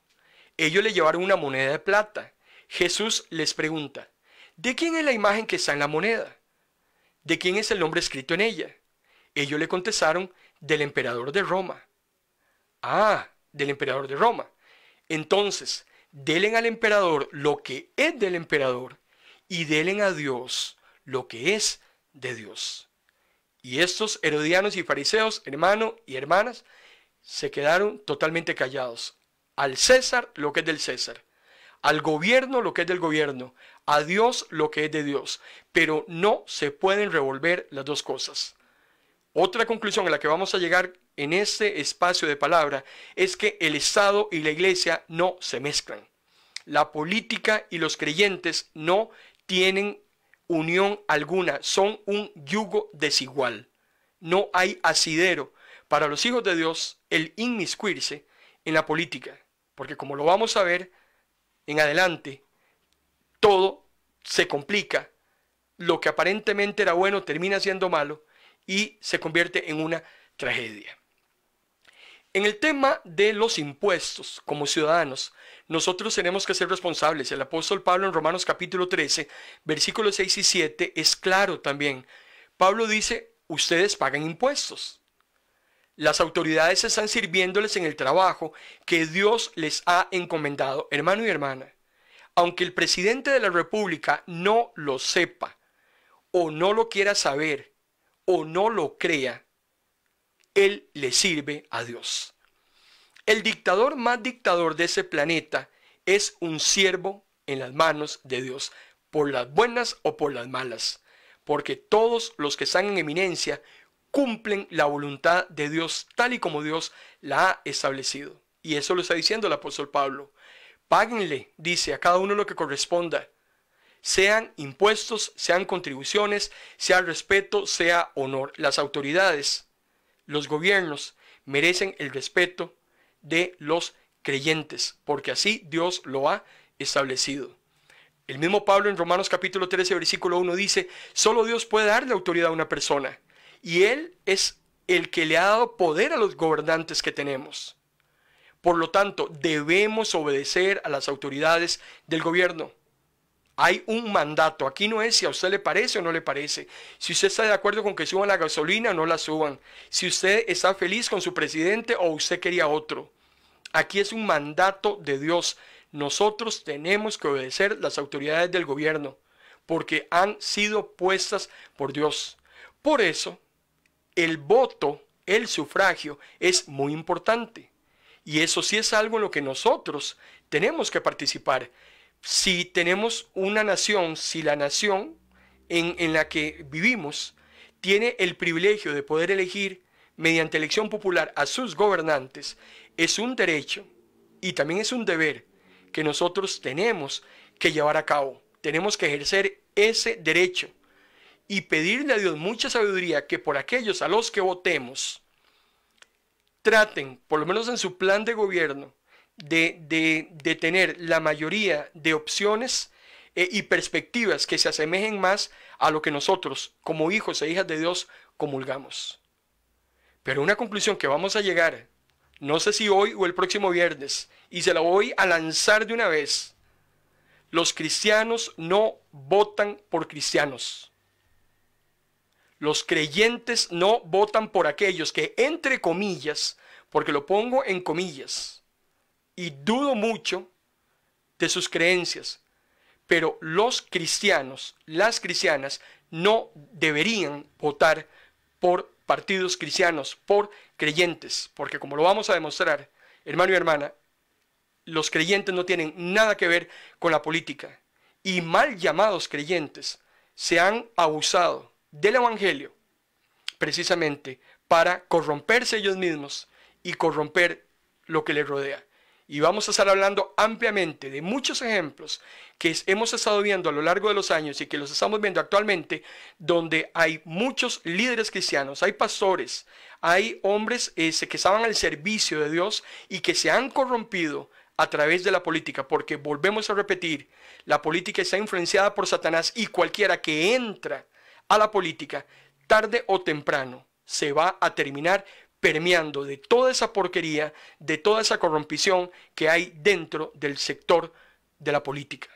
Ellos le llevaron una moneda de plata. Jesús les pregunta, ¿de quién es la imagen que está en la moneda? ¿De quién es el nombre escrito en ella? Ellos le contestaron, del emperador de Roma. Ah, del emperador de Roma. Entonces, delen al emperador lo que es del emperador y delen a Dios lo que es de Dios. Y estos herodianos y fariseos, hermano y hermanas, se quedaron totalmente callados al César lo que es del César, al gobierno lo que es del gobierno, a Dios lo que es de Dios. Pero no se pueden revolver las dos cosas. Otra conclusión a la que vamos a llegar en este espacio de palabra es que el Estado y la Iglesia no se mezclan. La política y los creyentes no tienen unión alguna, son un yugo desigual. No hay asidero para los hijos de Dios el inmiscuirse en la política. Porque como lo vamos a ver en adelante, todo se complica. Lo que aparentemente era bueno termina siendo malo y se convierte en una tragedia. En el tema de los impuestos como ciudadanos, nosotros tenemos que ser responsables. El apóstol Pablo en Romanos capítulo 13, versículos 6 y 7 es claro también. Pablo dice, ustedes pagan impuestos. Las autoridades están sirviéndoles en el trabajo que Dios les ha encomendado, hermano y hermana. Aunque el presidente de la República no lo sepa, o no lo quiera saber, o no lo crea, él le sirve a Dios. El dictador más dictador de ese planeta es un siervo en las manos de Dios, por las buenas o por las malas, porque todos los que están en eminencia cumplen la voluntad de Dios tal y como Dios la ha establecido. Y eso lo está diciendo el apóstol Pablo. Páguenle, dice, a cada uno lo que corresponda. Sean impuestos, sean contribuciones, sea respeto, sea honor. Las autoridades, los gobiernos merecen el respeto de los creyentes, porque así Dios lo ha establecido. El mismo Pablo en Romanos capítulo 13, versículo 1 dice, solo Dios puede dar darle autoridad a una persona. Y Él es el que le ha dado poder a los gobernantes que tenemos. Por lo tanto, debemos obedecer a las autoridades del gobierno. Hay un mandato. Aquí no es si a usted le parece o no le parece. Si usted está de acuerdo con que suban la gasolina o no la suban. Si usted está feliz con su presidente o usted quería otro. Aquí es un mandato de Dios. Nosotros tenemos que obedecer las autoridades del gobierno porque han sido puestas por Dios. Por eso, el voto, el sufragio es muy importante. Y eso sí es algo en lo que nosotros tenemos que participar. Si tenemos una nación, si la nación en, en la que vivimos tiene el privilegio de poder elegir mediante elección popular a sus gobernantes, es un derecho y también es un deber que nosotros tenemos que llevar a cabo. Tenemos que ejercer ese derecho y pedirle a Dios mucha sabiduría que por aquellos a los que votemos traten, por lo menos en su plan de gobierno, de, tener la mayoría de opciones eh, y perspectivas que se asemejen más a lo que nosotros, como hijos e hijas de Dios, comulgamos. Pero una conclusión que vamos a llegar, no sé si hoy o el próximo viernes, y se la voy a lanzar de una vez, los cristianos no votan por cristianos. Los creyentes no votan por aquellos que, entre comillas, porque lo pongo en comillas, y dudo mucho de sus creencias, pero los cristianos, las cristianas, no deberían votar por partidos cristianos, por creyentes, porque como lo vamos a demostrar, hermano y hermana, los creyentes no tienen nada que ver con la política, y mal llamados creyentes se han abusado del Evangelio precisamente para corromperse ellos mismos y corromper lo que les rodea. Y vamos a estar hablando ampliamente de muchos ejemplos que hemos estado viendo a lo largo de los años y que los estamos viendo actualmente, donde hay muchos líderes cristianos, hay pastores, hay hombres este, que estaban al servicio de Dios y que se han corrompido a través de la política, porque volvemos a repetir, la política está influenciada por Satanás y cualquiera que entra a la política, tarde o temprano se va a terminar permeando de toda esa porquería, de toda esa corrompición que hay dentro del sector de la política.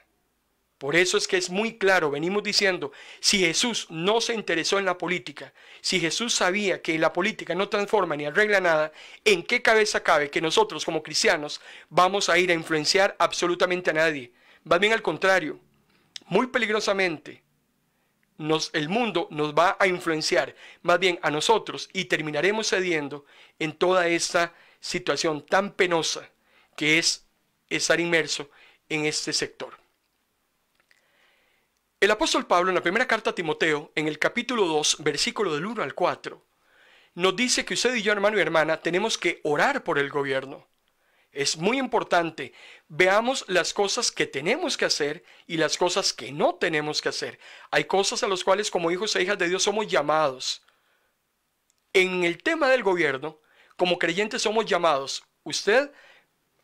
Por eso es que es muy claro, venimos diciendo, si Jesús no se interesó en la política, si Jesús sabía que la política no transforma ni arregla nada, ¿en qué cabeza cabe que nosotros como cristianos vamos a ir a influenciar absolutamente a nadie? Va bien al contrario, muy peligrosamente, el mundo nos va a influenciar más bien a nosotros y terminaremos cediendo en toda esta situación tan penosa que es estar inmerso en este sector. El apóstol Pablo en la primera carta a Timoteo, en el capítulo 2, versículo del 1 al 4, nos dice que usted y yo, hermano y hermana, tenemos que orar por el gobierno. Es muy importante. Veamos las cosas que tenemos que hacer y las cosas que no tenemos que hacer. Hay cosas a las cuales como hijos e hijas de Dios somos llamados. En el tema del gobierno, como creyentes somos llamados. Usted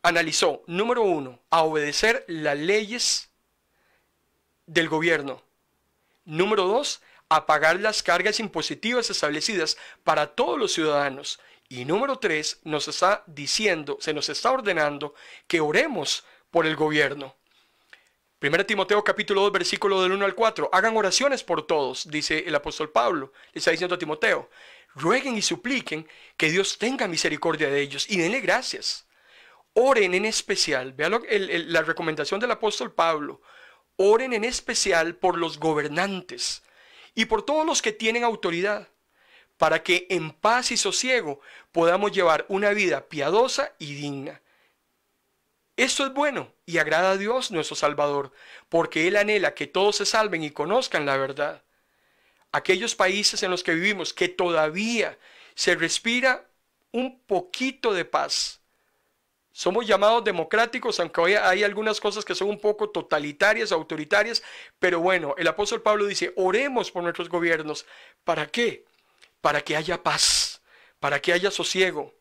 analizó, número uno, a obedecer las leyes del gobierno. Número dos, a pagar las cargas impositivas establecidas para todos los ciudadanos. Y número tres, nos está diciendo, se nos está ordenando que oremos por el gobierno. Primera Timoteo capítulo 2, versículo del 1 al 4. Hagan oraciones por todos, dice el apóstol Pablo. Le está diciendo a Timoteo, rueguen y supliquen que Dios tenga misericordia de ellos y denle gracias. Oren en especial, vean la recomendación del apóstol Pablo, oren en especial por los gobernantes y por todos los que tienen autoridad para que en paz y sosiego podamos llevar una vida piadosa y digna. Esto es bueno y agrada a Dios nuestro Salvador, porque Él anhela que todos se salven y conozcan la verdad. Aquellos países en los que vivimos que todavía se respira un poquito de paz. Somos llamados democráticos, aunque hoy hay algunas cosas que son un poco totalitarias, autoritarias, pero bueno, el apóstol Pablo dice, oremos por nuestros gobiernos. ¿Para qué? para que haya paz, para que haya sosiego,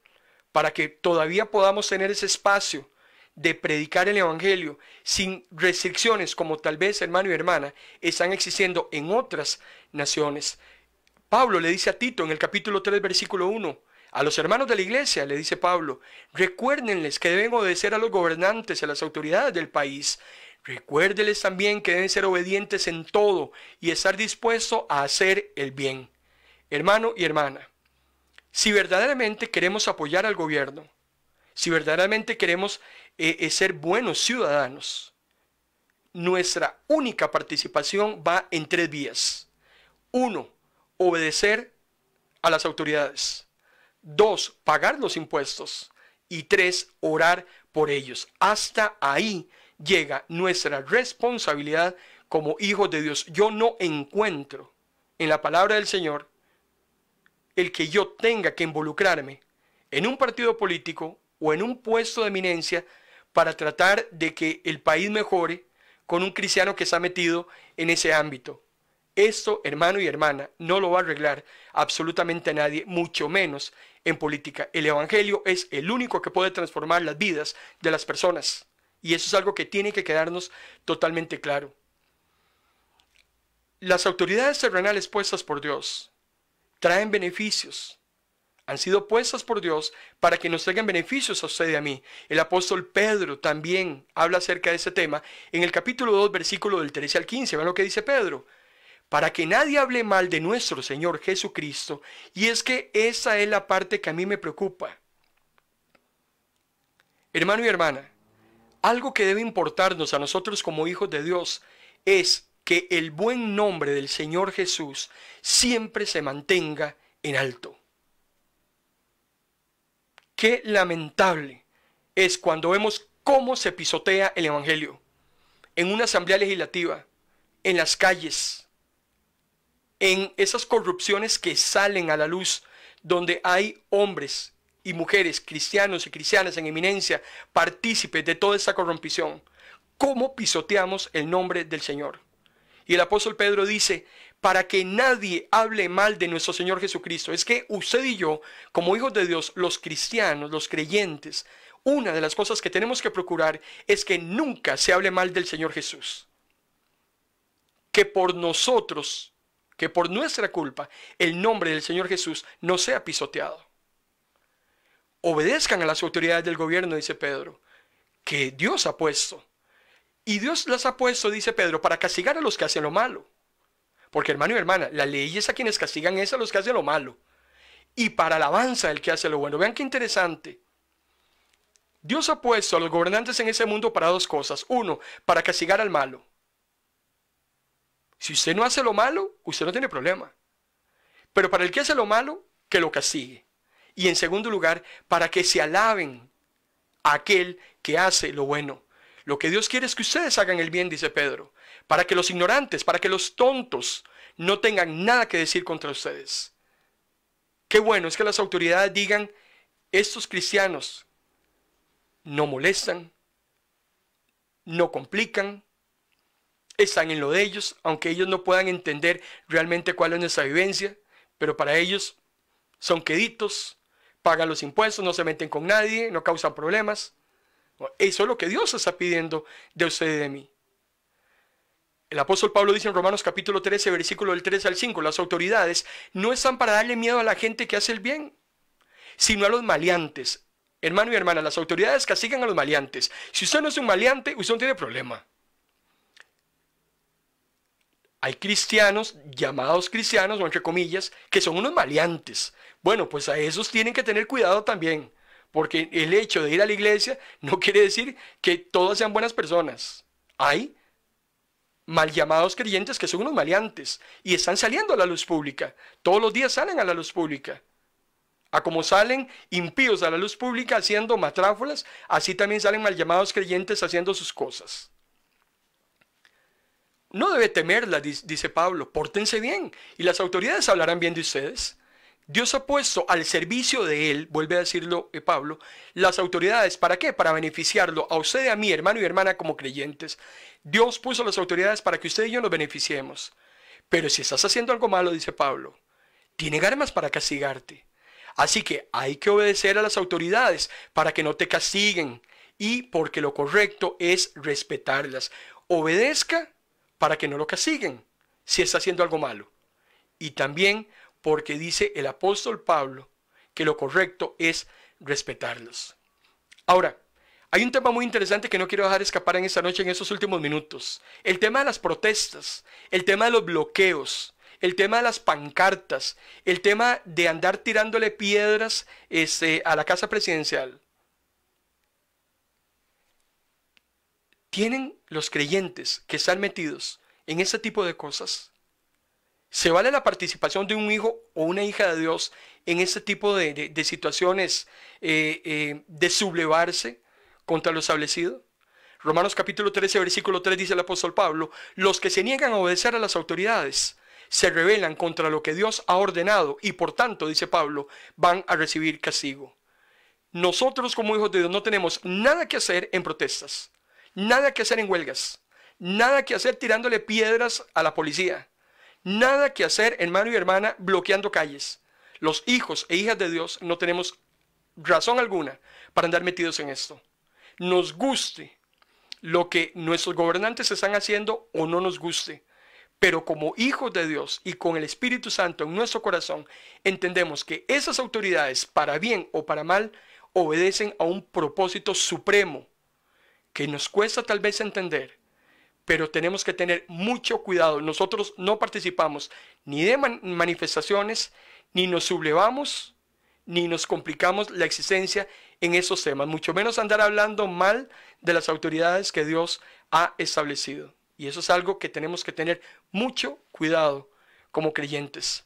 para que todavía podamos tener ese espacio de predicar el Evangelio sin restricciones como tal vez hermano y hermana están existiendo en otras naciones. Pablo le dice a Tito en el capítulo 3, versículo 1, a los hermanos de la iglesia, le dice Pablo, recuérdenles que deben obedecer a los gobernantes, a las autoridades del país. recuérdeles también que deben ser obedientes en todo y estar dispuestos a hacer el bien. Hermano y hermana, si verdaderamente queremos apoyar al gobierno, si verdaderamente queremos eh, eh, ser buenos ciudadanos, nuestra única participación va en tres vías. Uno, obedecer a las autoridades. Dos, pagar los impuestos. Y tres, orar por ellos. Hasta ahí llega nuestra responsabilidad como hijos de Dios. Yo no encuentro en la palabra del Señor el que yo tenga que involucrarme en un partido político o en un puesto de eminencia para tratar de que el país mejore con un cristiano que se ha metido en ese ámbito. Esto, hermano y hermana, no lo va a arreglar absolutamente nadie, mucho menos en política. El Evangelio es el único que puede transformar las vidas de las personas. Y eso es algo que tiene que quedarnos totalmente claro. Las autoridades terrenales puestas por Dios traen beneficios. Han sido puestas por Dios para que nos traigan beneficios a usted y a mí. El apóstol Pedro también habla acerca de ese tema en el capítulo 2, versículo del 13 al 15. Vean lo que dice Pedro. Para que nadie hable mal de nuestro Señor Jesucristo. Y es que esa es la parte que a mí me preocupa. Hermano y hermana, algo que debe importarnos a nosotros como hijos de Dios es que el buen nombre del Señor Jesús siempre se mantenga en alto. Qué lamentable es cuando vemos cómo se pisotea el Evangelio en una asamblea legislativa, en las calles, en esas corrupciones que salen a la luz, donde hay hombres y mujeres, cristianos y cristianas en eminencia, partícipes de toda esa corrompición. ¿Cómo pisoteamos el nombre del Señor? Y el apóstol Pedro dice, para que nadie hable mal de nuestro Señor Jesucristo. Es que usted y yo, como hijos de Dios, los cristianos, los creyentes, una de las cosas que tenemos que procurar es que nunca se hable mal del Señor Jesús. Que por nosotros, que por nuestra culpa, el nombre del Señor Jesús no sea pisoteado. Obedezcan a las autoridades del gobierno, dice Pedro, que Dios ha puesto y Dios las ha puesto, dice Pedro, para castigar a los que hacen lo malo. Porque hermano y hermana, la ley es a quienes castigan es a los que hacen lo malo. Y para alabanza el que hace lo bueno. Vean qué interesante. Dios ha puesto a los gobernantes en ese mundo para dos cosas. Uno, para castigar al malo. Si usted no hace lo malo, usted no tiene problema. Pero para el que hace lo malo, que lo castigue. Y en segundo lugar, para que se alaben a aquel que hace lo bueno. Lo que Dios quiere es que ustedes hagan el bien, dice Pedro, para que los ignorantes, para que los tontos no tengan nada que decir contra ustedes. Qué bueno es que las autoridades digan, estos cristianos no molestan, no complican, están en lo de ellos, aunque ellos no puedan entender realmente cuál es nuestra vivencia, pero para ellos son queditos, pagan los impuestos, no se meten con nadie, no causan problemas. Eso es lo que Dios está pidiendo de usted y de mí. El apóstol Pablo dice en Romanos capítulo 13, versículo del 3 al 5, las autoridades no están para darle miedo a la gente que hace el bien, sino a los maleantes. Hermano y hermana, las autoridades castigan a los maleantes. Si usted no es un maleante, usted no tiene problema. Hay cristianos, llamados cristianos, o entre comillas, que son unos maleantes. Bueno, pues a esos tienen que tener cuidado también. Porque el hecho de ir a la iglesia no quiere decir que todas sean buenas personas. Hay mal llamados creyentes que son unos maleantes y están saliendo a la luz pública. Todos los días salen a la luz pública. A como salen impíos a la luz pública haciendo matráfolas, así también salen mal llamados creyentes haciendo sus cosas. No debe temerla, dice Pablo, pórtense bien y las autoridades hablarán bien de ustedes. Dios ha puesto al servicio de Él, vuelve a decirlo eh, Pablo, las autoridades. ¿Para qué? Para beneficiarlo a usted y a mí, hermano y hermana, como creyentes. Dios puso las autoridades para que usted y yo nos beneficiemos. Pero si estás haciendo algo malo, dice Pablo, tiene armas para castigarte. Así que hay que obedecer a las autoridades para que no te castiguen y porque lo correcto es respetarlas. Obedezca para que no lo castiguen si está haciendo algo malo. Y también porque dice el apóstol Pablo que lo correcto es respetarlos. Ahora, hay un tema muy interesante que no quiero dejar escapar en esta noche, en estos últimos minutos. El tema de las protestas, el tema de los bloqueos, el tema de las pancartas, el tema de andar tirándole piedras este, a la casa presidencial. ¿Tienen los creyentes que están metidos en ese tipo de cosas ¿Se vale la participación de un hijo o una hija de Dios en este tipo de, situaciones eh, eh, de sublevarse contra lo establecido? Romanos capítulo 13, versículo 3 dice el apóstol Pablo, los que se niegan a obedecer a las autoridades se rebelan contra lo que Dios ha ordenado y por tanto, dice Pablo, van a recibir castigo. Nosotros como hijos de Dios no tenemos nada que hacer en protestas, nada que hacer en huelgas, nada que hacer tirándole piedras a la policía Nada que hacer, hermano y hermana, bloqueando calles. Los hijos e hijas de Dios no tenemos razón alguna para andar metidos en esto. Nos guste lo que nuestros gobernantes están haciendo o no nos guste. Pero como hijos de Dios y con el Espíritu Santo en nuestro corazón, entendemos que esas autoridades, para bien o para mal, obedecen a un propósito supremo que nos cuesta tal vez entender, pero tenemos que tener mucho cuidado. Nosotros no participamos ni de manifestaciones, ni nos sublevamos, ni nos complicamos la existencia en esos temas, mucho menos andar hablando mal de las autoridades que Dios ha establecido. Y eso es algo que tenemos que tener mucho cuidado como creyentes.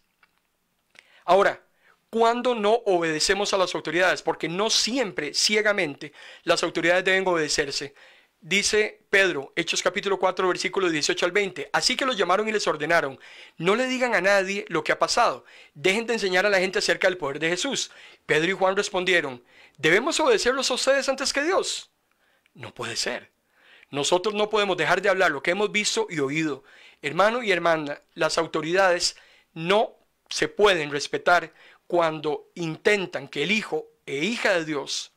Ahora, cuando no obedecemos a las autoridades, porque no siempre ciegamente las autoridades deben obedecerse dice Pedro, Hechos capítulo 4, versículo 18 al 20. Así que los llamaron y les ordenaron, no le digan a nadie lo que ha pasado, dejen de enseñar a la gente acerca del poder de Jesús. Pedro y Juan respondieron, debemos obedecerlos a ustedes antes que Dios. No puede ser. Nosotros no podemos dejar de hablar lo que hemos visto y oído. Hermano y hermana, las autoridades no se pueden respetar cuando intentan que el Hijo e hija de Dios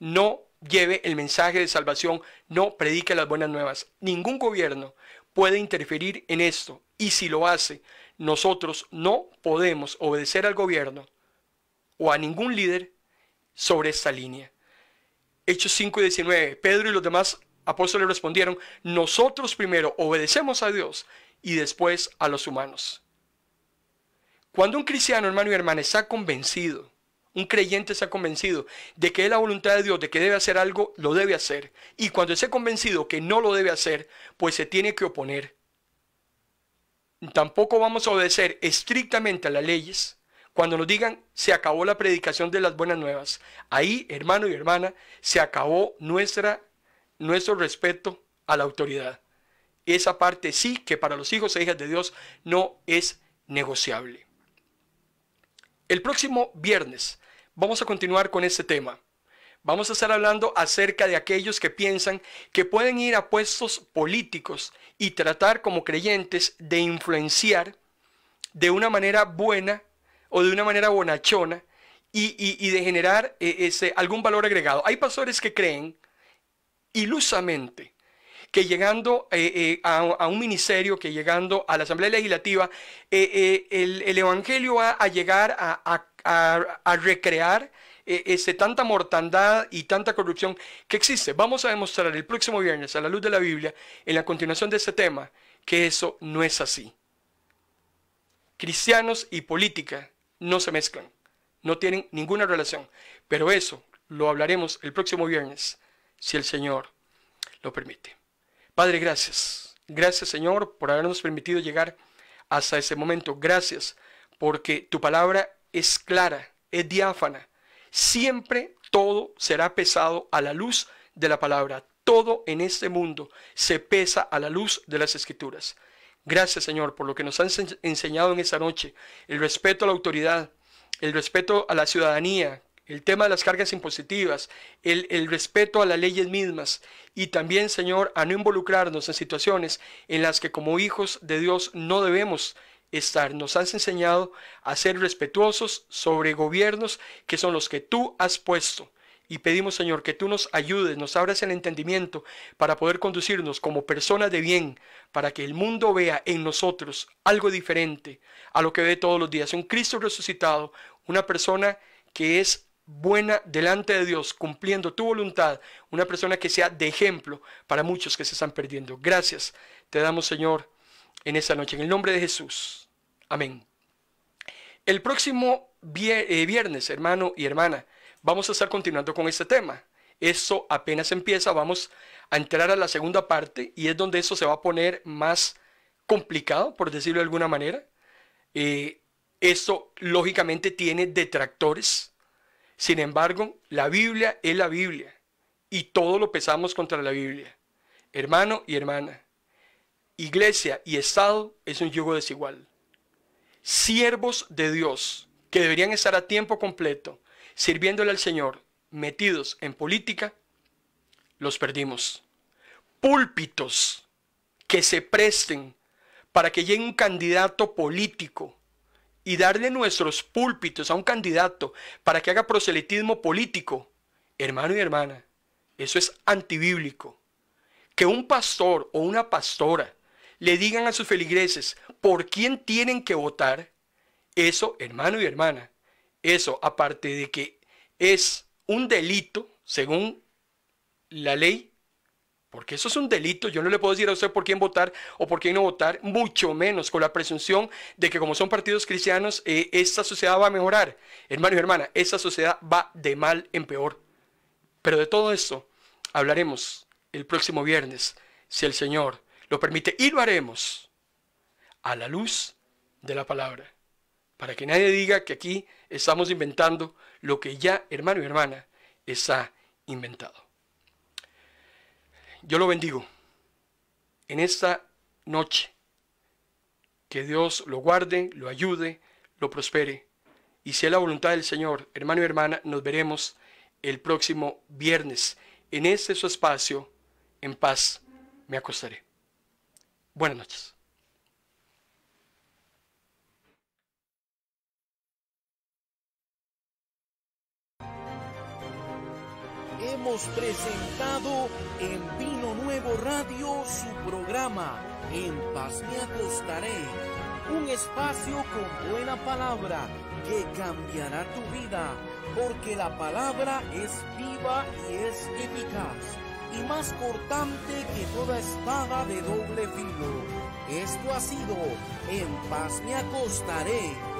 no lleve el mensaje de salvación, no predique las buenas nuevas. Ningún gobierno puede interferir en esto y si lo hace, nosotros no podemos obedecer al gobierno o a ningún líder sobre esta línea. Hechos 5 y 19, Pedro y los demás apóstoles respondieron, nosotros primero obedecemos a Dios y después a los humanos. Cuando un cristiano, hermano y hermana, está convencido un creyente se ha convencido de que es la voluntad de Dios, de que debe hacer algo, lo debe hacer. Y cuando esté convencido que no lo debe hacer, pues se tiene que oponer. Tampoco vamos a obedecer estrictamente a las leyes cuando nos digan se acabó la predicación de las buenas nuevas. Ahí, hermano y hermana, se acabó nuestra, nuestro respeto a la autoridad. Esa parte sí que para los hijos e hijas de Dios no es negociable. El próximo viernes vamos a continuar con este tema. Vamos a estar hablando acerca de aquellos que piensan que pueden ir a puestos políticos y tratar como creyentes de influenciar de una manera buena o de una manera bonachona y, y, de generar eh, ese, algún valor agregado. Hay pastores que creen ilusamente que llegando eh, eh, a, un ministerio, que llegando a la Asamblea Legislativa, el, Evangelio va a llegar a, a a, recrear e, ese tanta mortandad y tanta corrupción que existe. Vamos a demostrar el próximo viernes a la luz de la Biblia, en la continuación de este tema, que eso no es así. Cristianos y política no se mezclan, no tienen ninguna relación, pero eso lo hablaremos el próximo viernes, si el Señor lo permite. Padre, gracias. Gracias Señor por habernos permitido llegar hasta ese momento. Gracias porque tu palabra es clara, es diáfana. Siempre todo será pesado a la luz de la palabra. Todo en este mundo se pesa a la luz de las escrituras. Gracias Señor por lo que nos han enseñado en esta noche. El respeto a la autoridad, el respeto a la ciudadanía, el tema de las cargas impositivas, el, el, respeto a las leyes mismas y también, Señor, a no involucrarnos en situaciones en las que como hijos de Dios no debemos estar. Nos has enseñado a ser respetuosos sobre gobiernos que son los que tú has puesto. Y pedimos, Señor, que tú nos ayudes, nos abras el entendimiento para poder conducirnos como personas de bien, para que el mundo vea en nosotros algo diferente a lo que ve todos los días. Un Cristo resucitado, una persona que es buena delante de Dios, cumpliendo tu voluntad, una persona que sea de ejemplo para muchos que se están perdiendo. Gracias, te damos, Señor en esa noche, en el nombre de Jesús. Amén. El próximo eh, viernes, hermano y hermana, vamos a estar continuando con este tema. Esto apenas empieza, vamos a entrar a la segunda parte y es donde eso se va a poner más complicado, por decirlo de alguna manera. Eh, eso, lógicamente tiene detractores. Sin embargo, la Biblia es la Biblia y todo lo pesamos contra la Biblia. Hermano y hermana, iglesia y Estado es un yugo desigual. Siervos de Dios que deberían estar a tiempo completo sirviéndole al Señor, metidos en política, los perdimos. Púlpitos que se presten para que llegue un candidato político y darle nuestros púlpitos a un candidato para que haga proselitismo político, hermano y hermana, eso es antibíblico. Que un pastor o una pastora le digan a sus feligreses por quién tienen que votar, eso, hermano y hermana, eso, aparte de que es un delito, según la ley, porque eso es un delito, yo no le puedo decir a usted por quién votar o por quién no votar, mucho menos con la presunción de que como son partidos cristianos, eh, esta sociedad va a mejorar. Hermano y hermana, esta sociedad va de mal en peor. Pero de todo esto hablaremos el próximo viernes, si el Señor lo permite y lo haremos a la luz de la palabra. Para que nadie diga que aquí estamos inventando lo que ya, hermano y hermana, está inventado. Yo lo bendigo en esta noche. Que Dios lo guarde, lo ayude, lo prospere. Y si es la voluntad del Señor, hermano y hermana, nos veremos el próximo viernes en este su espacio. En paz me acostaré. Buenas noches. Hemos presentado en Vino Nuevo Radio su programa En Paz me acostaré, un espacio con buena palabra que cambiará tu vida, porque la palabra es viva y es eficaz y más cortante que toda espada de doble filo. Esto ha sido En paz me acostaré